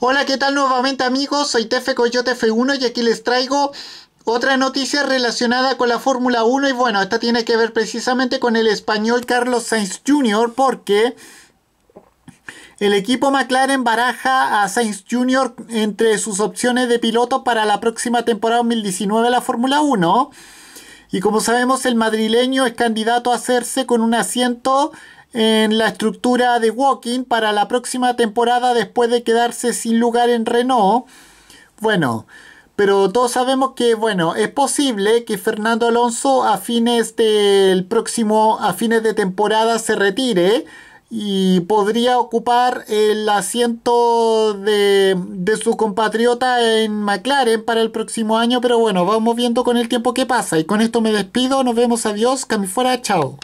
Hola, ¿qué tal nuevamente amigos? Soy Tefe Coyote F1 y aquí les traigo otra noticia relacionada con la Fórmula 1 y bueno, esta tiene que ver precisamente con el español Carlos Sainz Jr. porque el equipo McLaren baraja a Sainz Jr. entre sus opciones de piloto para la próxima temporada 2019 de la Fórmula 1. Y como sabemos, el madrileño es candidato a hacerse con un asiento en la estructura de Walking para la próxima temporada después de quedarse sin lugar en Renault. Bueno, pero todos sabemos que, bueno, es posible que Fernando Alonso a fines del próximo, a fines de temporada se retire y podría ocupar el asiento de, su compatriota en McLaren para el próximo año, pero bueno, vamos viendo con el tiempo que pasa. Y con esto me despido, nos vemos, adiós, cami fuera, chao.